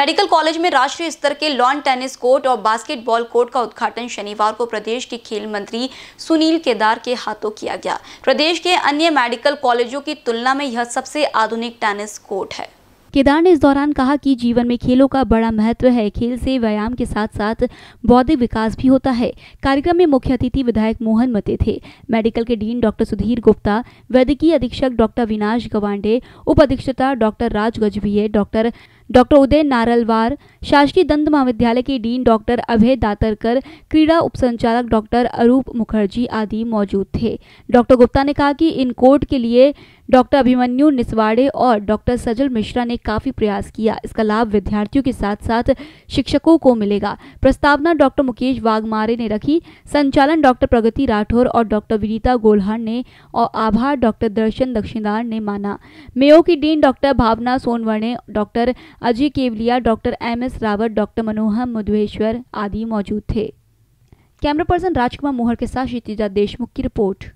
medical college में राष्ट्रीय स्तर के लॉन टेनिस कोर्ट और बास्केटबॉल कोर्ट का उद्घाटन शनिवार को प्रदेश के खेल मंत्री सुनील केदार के हाथों किया गया प्रदेश के अन्य मेडिकल कॉलेजों की तुलना में यह सबसे आधुनिक टेनिस कोर्ट है केदार ने इस दौरान कहा कि जीवन में खेलों का बड़ा महत्व है खेल से व्यायाम के साथ साथ बौद्धिक विकास भी होता है कार्यक्रम में मुख्य अतिथि विधायक मोहन मते थे मेडिकल के डीन डॉक्टर सुधीर गुप्ता वैद्यकीय अधीक्षक डॉक्टर विनाश गवांडे उप अधीक्षता doctor Raj Gajbhiye doctor doctor Uday Narlawar शासकीय दंत महाविद्यालय के डीन डॉक्टर अभय दातरकर क्रीड़ा उपसंचालक डॉक्टर अरूप मुखर्जी आदि मौजूद थे डॉक्टर गुप्ता ने कहा कि इन कोर्ट के लिए डॉक्टर अभिमन्यु निसवाड़े और डॉक्टर सजल मिश्रा ने काफी प्रयास किया इसका लाभ विद्यार्थियों के साथ साथ शिक्षकों को मिलेगा प्रस्तावना डॉक्टर मुकेश वाघमारे ने रखी संचालन डॉक्टर प्रगति राठौर और डॉक्टर विनीता गोलहर ने और आभार डॉक्टर दर्शन दक्षिणार ने माना मेयो की dean doctor Bhavana Sonwarne doctor Ajay Kewalia doctor M S Rawat doctor Manohar Madhueshwar आदि मौजूद थे कैमरा पर्सन राजकुमार मोहर के साथ क्षितिजा देशमुख की रिपोर्ट